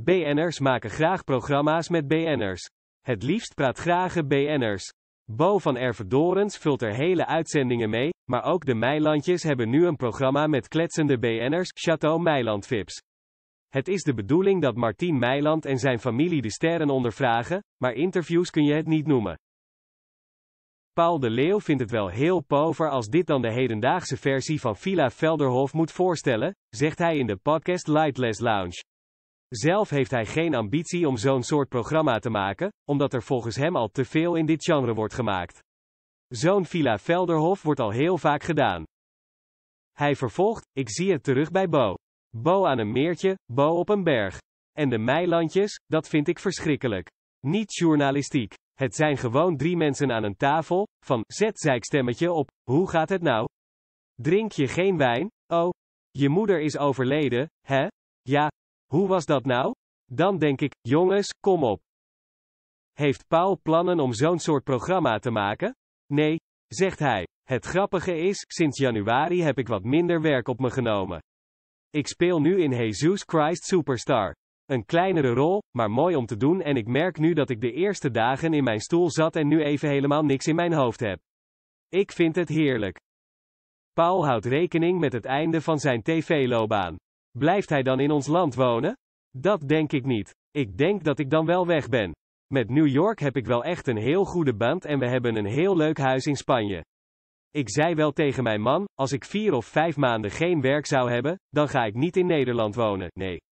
BN'ers maken graag programma's met BN'ers. Het liefst praat grage BN'ers. Bo van Ervedorens vult er hele uitzendingen mee, maar ook de Meilandjes hebben nu een programma met kletsende BN'ers, Chateau Meiland Vips. Het is de bedoeling dat Martien Meiland en zijn familie de sterren ondervragen, maar interviews kun je het niet noemen. Paul de Leeuw vindt het wel heel pover als dit dan de hedendaagse versie van Villa Velderhof moet voorstellen, zegt hij in de podcast Lightless Lounge. Zelf heeft hij geen ambitie om zo'n soort programma te maken, omdat er volgens hem al te veel in dit genre wordt gemaakt. Zo'n Villa Velderhof wordt al heel vaak gedaan. Hij vervolgt, ik zie het terug bij Bo. Bo aan een meertje, Bo op een berg. En de meilandjes, dat vind ik verschrikkelijk. Niet journalistiek. Het zijn gewoon drie mensen aan een tafel, van, zet zijkstemmetje op, hoe gaat het nou? Drink je geen wijn? Oh, je moeder is overleden, hè? Hoe was dat nou? Dan denk ik, jongens, kom op. Heeft Paul plannen om zo'n soort programma te maken? Nee, zegt hij. Het grappige is, sinds januari heb ik wat minder werk op me genomen. Ik speel nu in Jesus Christ Superstar. Een kleinere rol, maar mooi om te doen en ik merk nu dat ik de eerste dagen in mijn stoel zat en nu even helemaal niks in mijn hoofd heb. Ik vind het heerlijk. Paul houdt rekening met het einde van zijn tv-loopbaan. Blijft hij dan in ons land wonen? Dat denk ik niet. Ik denk dat ik dan wel weg ben. Met New York heb ik wel echt een heel goede band en we hebben een heel leuk huis in Spanje. Ik zei wel tegen mijn man, als ik vier of vijf maanden geen werk zou hebben, dan ga ik niet in Nederland wonen, nee.